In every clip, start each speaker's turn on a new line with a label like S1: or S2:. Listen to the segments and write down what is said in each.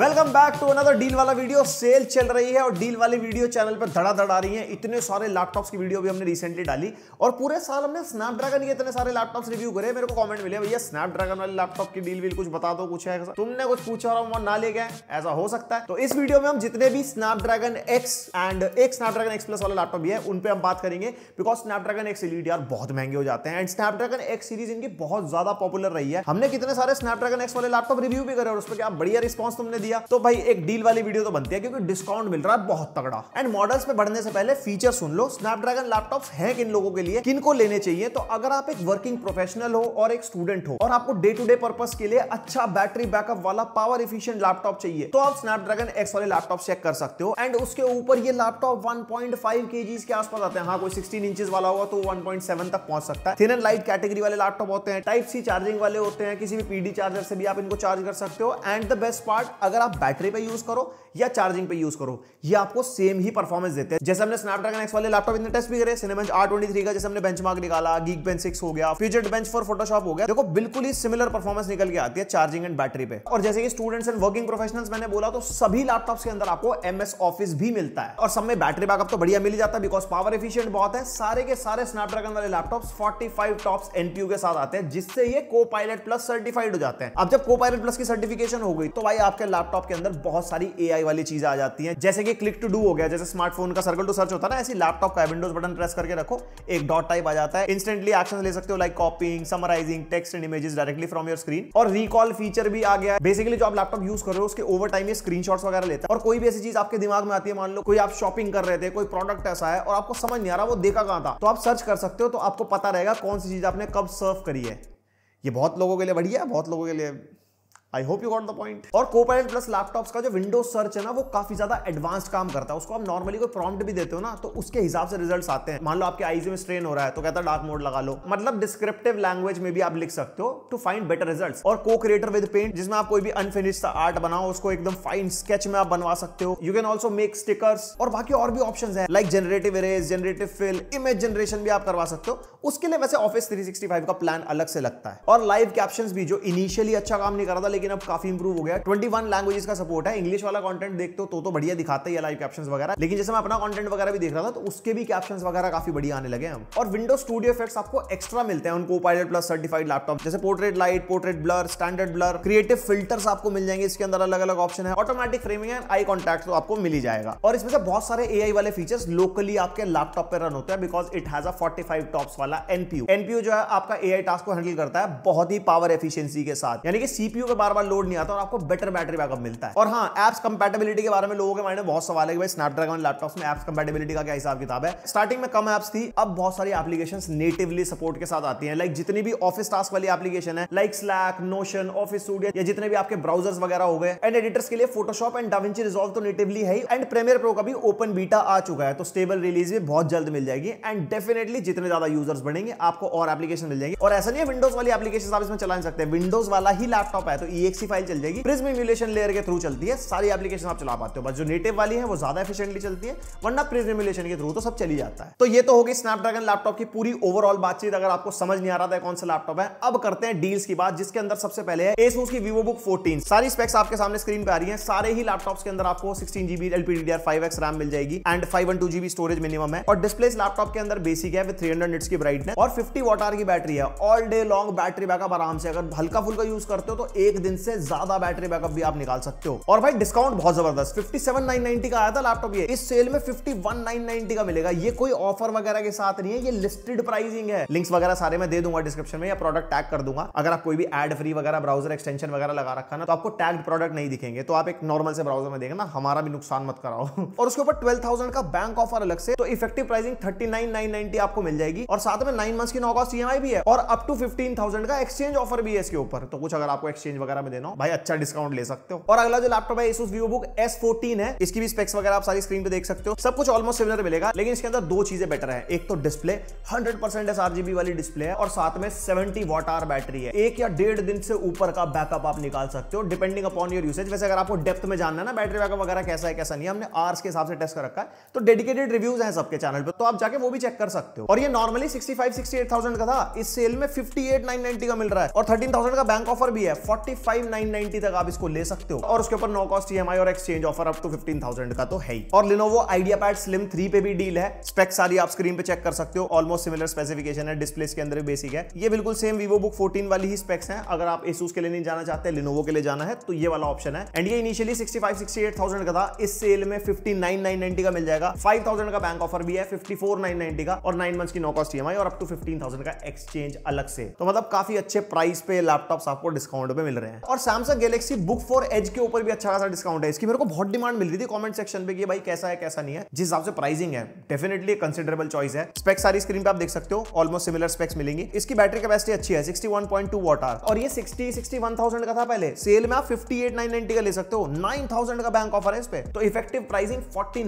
S1: welcome back to another deal वाला video sale चल रही है और डील वाली वीडियो चैनल पर धड़ा धड़ आ रही है इतने सारे लैपटॉप्स की वीडियो भी हमने रिसेंटली डाली और पूरे साल हमने स्नैपड्रैगन के इतने सारे लैपटॉप्स रिव्यू करे मेरे को कमेंट मिले भैया स्नैपड्रैगन वाले लैपटॉप की डील वील कुछ बता दो कुछ है तुमने कुछ पूछा और ना ले गए ऐसा हो सकता है तो इस वीडियो में हम जितने भी स्नैपड्रैगन एक्स एंड एक स्नैपड्रैगन एक्स प्लस वाला लैपटॉप भी है उन पर हम बात करेंगे बिकॉज स्नैपड्रैगन एक्स सीरीज यार बहुत महंगे हो जाते हैं एंड स्नैपड्रैगन एक्स सीरीज इनकी बहुत ज्यादा पॉपुलर रही है हमने कितने सारे स्नैपड्रैगन एक्स वाले लैपटॉप रिव्यू भी करे और उस पर क्या बढ़िया रिस्पॉन्स तुमने दिया तो भाई एक डील वाली वीडियो तो बनती है क्योंकि डिस्काउंट मिल रहा है बहुत तगड़ा एंड मॉडल्स पे बढ़ने से पहले फीचर सुन लो स्नैपड्रैगन लैपटॉप है किन लोगों के लिए किन को लेने चाहिए तो अगर आप एक वर्किंग प्रोफेशनल हो और एक स्टूडेंट हो और आपको डे टू डे पर्पज के लिए अच्छा बैटरी बैकअप वाला पावर इफिशियंट लैपटॉप चाहिए तो आप स्नैपड्रैगन एक्स वाले लैपटॉप चेक कर सकते हो एंड उसके ऊपर ये लैपटॉप वन पॉइंट फाइव के जी के आसपास आते हैं हाँ कोई सिक्सटीन इंचेस वाला होगा तो वन पॉइंट सेवन तक पहुंच सकता है थिन एंड लाइट कैटेगरी वाले लैपटॉप होते हैं टाइप सी चार्जिंग वाले होते हैं किसी भी पीडी चार्जर से भी आप इनको चार्ज कर सकते हो एंड द बेस्ट पार्ट अगर अगर आप बैटरी पे यूज करो या चार्जिंग पे यूज करो ये आपको सेम ही परफॉर्मेंस देते हैं जैसे हमने स्नैपड्रैगन एक्स वाले लैपटॉप इतने टेस्ट भी करे सिनेमेंच आर ट्वेंटी थ्री का जैसे हमने बेंचमार्क निकाला गीक बेंच सिक्स हो गया फ्यूचर बेंच फॉर फोटोशॉप हो गया देखो बिल्कुल ही सिमिलर परफॉर्मेंस निकल के आती है चार्जिंग एंड बैटरी पे और जैसे कि स्टूडेंट्स एंड वर्किंग प्रोफेशनल्स मैंने बोला तो सभी लैपटॉप्स के अंदर आपको एमएस ऑफिस भी मिलता है और सब में बैटरी बैकअप तो बढ़िया मिल जाता है बिकॉज पावर एफिशियंट बहुत है सारे के सारे स्नैपड्रैगन वाले laptop forty five TOPS NPU के साथ आते हैं जिससे ये को पायलट प्लस सर्टिफाइड हो जाते हैं अब जब को पायलट प्लस की सर्टिफिकेशन हो गई तो भाई आपके लैपटॉप लैपटॉप के अंदर बहुत सारी एआई वाली चीजें आ जाती हैं जैसे कि क्लिक टू डू हो गया जैसे स्मार्टफोन का सर्कल टू सर्च होता है ना ऐसी लैपटॉप का विंडोज बटन प्रेस करके रखो एक डॉट टाइप आ जाता है इंस्टेंटली एक्शन ले सकते हो like copying summarising text and images directly from your screen और रिकॉल फीचर भी आ गया है बेसिकली जो आप लैपटॉप यूज कर रहे हो उसके ओवर टाइम ये स्क्रीन वगैरह लेता है और कोई भी ऐसी चीज आपके दिमाग में आती है मान लो कोई आप शॉपिंग कर रहे थे कोई प्रोडक्ट ऐसा है और आपको समझ नहीं आ रहा वो देखा कहां था तो आप सर्च कर सकते हो तो आपको पता रहेगा कौन सी चीज आपने कब सर्व करी है ये बहुत लोगों के लिए बढ़िया है बहुत लोगों के लिए I hope you got the point और कोपायलट प्लस लैपटॉप्स का जो विंडोज सर्च है ना वो काफी ज्यादा एडवांस काम करता है उसको आप नॉर्मली कोई प्रॉम्प्ट भी देते हो ना तो उसके हिसाब से रिजल्ट्स आते हैं मान लो आपके आईज में स्ट्रेन हो रहा है तो कहता है डार्क मोड लगा लो मतलब डिस्क्रिप्टिव लैंग्वेज में भी आप लिख सकते हो टू फाइंड बेटर रिजल्ट और को क्रिएटर विद पेंट जिसमें आप कोई भी अनफिनिश्ड आर्ट बनाओ उसको एकदम फाइन स्केच में आप बनवा सकते हो you can also make stickers और बाकी और भी ऑप्शन है like generative erase generative fill image generation भी आप करवा सकते हो उसके लिए वैसे ऑफिस थ्री का प्लान अलग से लगता है और लाइव कैप्शन भी जो इनिशियली अच्छा काम नहीं कर रहा था लेकिन अब काफी इंप्रूव हो गया ट्वेंटी लैंग्वेजेस का सपोर्ट है इंग्लिश वाला कॉन्टेंट देखते हो तो, तो बढ़िया दिखाते हैं लाइव कैप्शन वगैरह लेकिन जैसे मैं अपना कॉन्टेंट वगैरह भी देख रहा था तो उसके भी कैप्शन वगैरह काफी बढ़िया आने लगे हम और विंडो स्टूडियो इफेक्ट्स आपको एक्स्ट्रा मिलते हैं उनको पायलट प्लस सर्टिफाइड लैपटॉप जैसे portrait light portrait blur standard blur creative filters आपको मिल जाएंगे इसके अंदर अलग अलग ऑप्शन है automatic framing and eye contact तो आपको मिल ही जाएगा और इसमें से बहुत सारे ए वाले फीचर्स लोकली आपके लैपटॉप पर रन होते हैं because it has a 45 TOPS वाला एनपीयू एनपीयू जो है आपका ए टास्क को हैंडल करता है बहुत ही पावर एफिशियंसी के साथ यानी कि सीपीयू के बारे बार बार लोड नहीं आता और आपको बेटर बैटरी बैकअप मिलता है और हाँ एप्स कंपेटेबिलिटी के बारे में लोगों के माइंड में बहुत सवाल है कि भाई स्नैपड्रैगन लैपटॉप में एप्स कंपेटेबिलिटी का क्या हिसाब किताब है स्टार्टिंग में कम एप्स थी अब बहुत सारी एप्लीकेशन नेटिवली सपोर्ट के साथ आती है लाइक जितनी भी ऑफिस टास्क वाली एप्लीकेशन है like Slack Notion Office Studio या जितने भी आपके ब्राउजर्स वगैरह हो गए एंड एडिटर्स के लिए फोटोशॉप एंड डाविंची रिजॉल्व तो नेटिवली है एंड प्रेमियर प्रो का भी ओपन बीटा आ चुका है तो स्टेबल रिलीज भी बहुत जल्द मिल जाएगी एंड डेफिनेटली जितने ज्यादा यूजर्स बढ़ेंगे आपको और एप्लीकेशन मिल जाएगी और ऐसा नहीं है विंडोज वाली एप्लीकेशन आप इसमें चला नहीं सकते विंडोज वाला ही लैपटॉप है तो टीएक्सी फाइल चल जाएगी प्रिज्म इम्यूलेशन लेयर के थ्रू चलती है सारी एप्लीकेशन आप चला पाते हो बस जो नेटिव वाली है वो ज्यादा एफिशिएंटली चलती है वरना प्रिज्म इम्यूलेशन के थ्रू तो सब चली जाता है तो ये तो होगी स्नैपड्रैगन लैपटॉप की पूरी ओवरऑल बातचीत अगर आपको समझ नहीं आ रहा था कौन सा लैपटॉप है अब करते हैं डील्स की बात जिसके अंदर सबसे पहले है एसूस की वीवो बुक फोर्टीन सारी स्पेक्स आपके सामने स्क्रीन पर आ रही है सारे ही लैपटॉप के अंदर आपको 16 जीबी एलपीडीआर एक्स रैम मिल जाएगी and five one two GB storage minimum है और डिस्प्ले इस लैपटॉप के अंदर बेसिक है विद हंड्रेड निट्स की ब्राइटनेस और फिफ्टी वॉट आर की बैटरी है all day long battery backup आराम से अगर हल्का फुल्का यूज करते हो तो एक दिन दिन से ज्यादा बैटरी बैकअप भी आप निकाल सकते हो और भाई डिस्काउंट बहुत जबरदस्त फिफ्टी सेवन नाइन नाइनटी का आया था लैपटॉप ये इस सेल में फिफ्टी वन नाइन नाइनटी का मिलेगा ये कोई ऑफर वगैरह के साथ नहीं है ये लिस्टेड प्राइसिंग है लिंक्स वगैरह सारे मैं दे दूंगा डिस्क्रिप्शन में या प्रोडक्ट टैग कर दूंगा अगर आप कोई भी एड फ्री वगैरह ब्राउजर एक्सटेंशन वगैरह लगा रखा ना तो आपको टैग प्रोडक्ट नहीं दिखेंगे तो आप एक नॉर्मल से ब्राउजर में देखना हमारा भी नुकसान मत कराओ और उसके ऊपर ट्वेल्व थाउजेंड का बैंक ऑफर अलग से तो effective pricing thirty nine nine ninety आपको मिल जाएगी और साथ में नाइन मंथ की नौ ई e भी है और अप टू फिफ्टीन थाउजेंड का एक्सचेंज ऑफर भी है इसके ऊपर तो कुछ अगर आपको एक्सचेंज वगैरह वगैरह में देना हो भाई अच्छा डिस्काउंट ले सकते हो और अगला जो लैपटॉप है Asus VivoBook S14 है इसकी भी स्पेक्स वगैरह आप सारी स्क्रीन पे देख सकते हो सब कुछ ऑलमोस्ट सिमिलर मिलेगा लेकिन इसके अंदर दो चीजें बेटर है एक तो डिस्प्ले हंड्रेड परसेंट वाली डिस्प्ले है और साथ में सेवेंटी वॉट आर बैटरी है एक या डेढ़ दिन से ऊपर का बैकअप आप निकाल सकते हो डिपेंडिंग अपॉन योर यूसेज वैसे अगर आपको डेप्थ में जानना है ना बैटरी बैकअप वगैरह कैसा है कैसा नहीं हमने आर्स के हिसाब से टेस्ट कर रखा है तो डेडिकेटेड रिव्यूज है सबके चैनल पर तो आप जाके वो भी चेक कर सकते हो और ये नॉर्मली सिक्सटी फाइव का था इस सेल में फिफ्टी एट नाइन नाइनटी का मिल रहा है और थर्टीन थाउजेंड का बैंक ऑफर भी है फोर्टी फाइव तक आप इसको ले सकते हो और उसके ऊपर नो कॉस्ट ई और exchange offer up to fifteen thousand का तो है ही और Lenovo IdeaPad Slim three पे भी डील है स्पेक्स सारी आप स्क्रीन पे चेक कर सकते हो ऑलमोस्ट सिमिलर स्पेसिफिकेशन है डिस्प्ले के अंदर बेसिक है ये बिल्कुल सेम वीवो बुक फोर्टीन वाली ही स्पेक्स है अगर आप एसूस के लिए नहीं जाना चाहते लिनोवो के लिए जाना है तो ये वाला ऑप्शन है एंड ये इनिशियली सिक्सटी का था इस सेल में फिफ्टी नाइन नाइन का मिल जाएगा फाइव थाउजेंड का बैंक ऑफर भी है फिफ्टी का और नाइन मंथ की नो कॉस्ट ई और अप टू फिफ्टीन थाउजेंड का एक्सचेंज अलग से तो मतलब काफी अच्छे प्राइस पे लैपटॉप्स आपको डिस्काउंट पे मिल रहे हैं हैं और Samsung Galaxy Book four Edge के ऊपर भी अच्छा खासा डिस्काउंट है इसकी मेरे को बहुत डिमांड मिल रही थी कमेंट सेक्शन पे कि भाई कैसा है कैसा नहीं है जिस हिसाब से प्राइसिंग है डेफिनेटली कंसिडरेबल चॉइस है स्पेक्स सारी स्क्रीन पे आप देख सकते हो ऑलमोस्ट सिमिलर स्पेक्स मिलेंगी इसकी बैटरी कैपेसिटी अच्छी है सिक्सटी वन आवर और ये सिक्सटी सिक्सटी का था पहले सेल में आप फिफ्टी का ले सकते हो नाइन का बैंक ऑफर है इस पे तो इफेक्टिव प्राइसिंग फोर्टी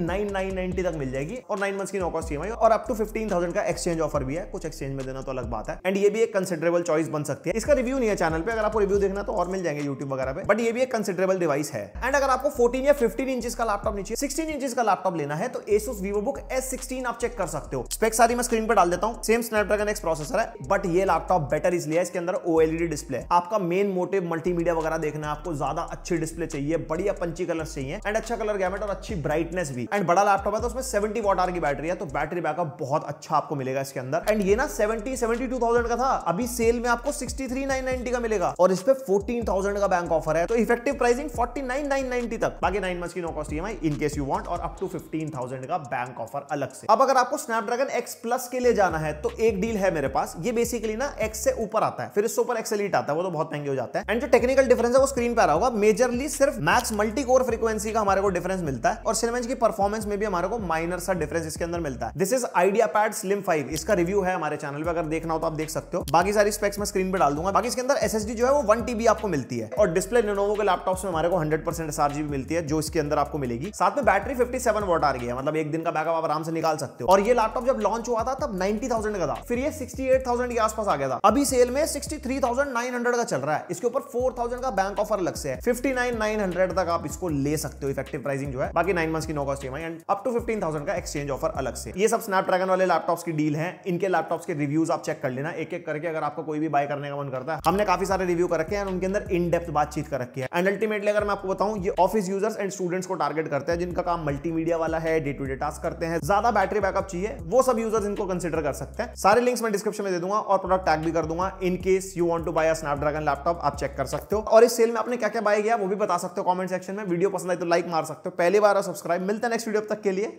S1: तक मिल जाएगी और नाइन मंथ की नो कॉस्ट ईएमआई और अपू टू थाउजेंड का एक्सचेंज ऑफर भी है कुछ एक्सचेंज में देना तो अलग बात है एंड ये भी एक कंसिडरेबल चॉइस बन सकती है इसका रिव्यू नहीं है चैनल पे अगर आपको रिव्यू देखना तो और मिल जाएंगे यूट्यूब वगैरह पे बट ये भी एक कंसिडरेबल डिवाइस है एंड अगर आपको 14 या 15 इंच का लैपटॉप नीचे 16 इंच का लैपटॉप लेना है तो Asus VivoBook S16 आप चेक कर सकते हो स्पेक्स आदि मैं स्क्रीन पर डाल देता हूँ सेम स्नैपड्रैगन एक्स प्रोसेसर है बट ये लैपटॉप बेटर इसलिए इसके अंदर OLED डिस्प्ले आपका मेन मोटिव मल्टीमीडिया वगैरह देखना है आपको ज्यादा अच्छी डिस्प्ले चाहिए बढ़िया पंची कलर चाहिए एंड अच्छा कलर गैमेट और अच्छी ब्राइटनेस भी एंड बड़ा लैपटॉप है तो उसमें सेवेंटी वॉट आर की बैटरी है तो बैटरी बैकअप बहुत अच्छा आपको मिलेगा इसके अंदर एंड ये ना सेवेंटी सेवेंटी का था अभी सेल में आपको सिक्सटी थ्री नाइन नाइनटी का मिलेगा और इस पे फोर्टीन 15,000 का बैंक ऑफर है तो इफेक्टिव प्राइसिंग 49,990 तक बाकी नाइन मंथ की no cost E in case you want और अप टू 15,000 का बैंक ऑफर अलग से अब अगर आपको स्नैपड्रैगन एक्स प्लस के लिए जाना है तो एक डील है मेरे पास ये बेसिकली ना एक्स से ऊपर आता है फिर इससे ऊपर एक्सलीट आता है वो तो बहुत महंगे हो जाता है एंड जो टेक्निकल डिफरेंस है वो स्क्रीन पर आ रहा होगा मेजरली सिर्फ मैक्स मल्टी कोर फ्रीक्वेंसी का हमारे को डिफरेंस मिलता है और सिनेमेंज की परफॉर्मेंस में भी हमारे को माइनर सा डिफरेंस इसके अंदर मिलता है this is IdeaPad slim five इसका रिव्यू है हमारे चैनल पर अगर देखना हो तो आप देख सकते हो बाकी सारी स्पेक्स मैं स्क्रीन पर डाल दूंगा बाकी इसके अंदर एस जो है वो वन टीबी आपको मिलती है और डिस्प्ले लेनोवो के लैपटॉप्स में हमारे को 100 परसेंट एसआरजी मिलती है जो इसके अंदर आपको मिलेगी साथ में बैटरी 57 सेवन वॉट आ रही है मतलब एक दिन का बैकअप आप आराम से निकाल सकते हो और ये लैपटॉप जब लॉन्च हुआ था तब 90,000 का था फिर ये 68,000 के आसपास आ गया था अभी सेल में 63,900 का चल रहा है इसके ऊपर 4,000 का बैंक ऑफर लग से है 59,900 तक आप इसको ले सकते हो इफेक्टिव प्राइसिंग जो है बाकी नाइन मंथ की no cost EMI and up to fifteen का एक्सचेंज ऑफर अलग से ये सब स्नैपड्रैगन वाले लैपटॉप्स की डील है इनके लैपटॉप्स के रिव्यूज आप चेक कर लेना एक एक करके अगर आपको कोई भी बाय करने का मन करता है हमने काफी सारे रिव्यू कर रखे हैं उनके अंदर इन डेप्थ बातचीत कर रखी है एंड अल्टीमेटली अगर मैं आपको बताऊं ये ऑफिस यूजर्स एंड स्टूडेंट्स को टारगेट करते हैं जिनका काम मल्टीमीडिया वाला है डे टू डे टास्क करते हैं ज्यादा बैटरी बैकअप चाहिए वो सब यूजर्स इनको कंसिडर कर सकते हैं सारे लिंक्स मैं डिस्क्रिप्शन में दे दूंगा और प्रोडक्ट टैग भी कर दूंगा in case you want to buy a Snapdragon laptop आप चेक कर सकते हो और इस सेल में आपने क्या क्या बाय किया वो भी बता सकते हो कॉमेंट सेक्शन में वीडियो पसंद आए तो लाइक मार सकते हो पहली बार सब्सक्राइब मिलता है नेक्स्ट वीडियो तक के लिए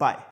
S1: बाय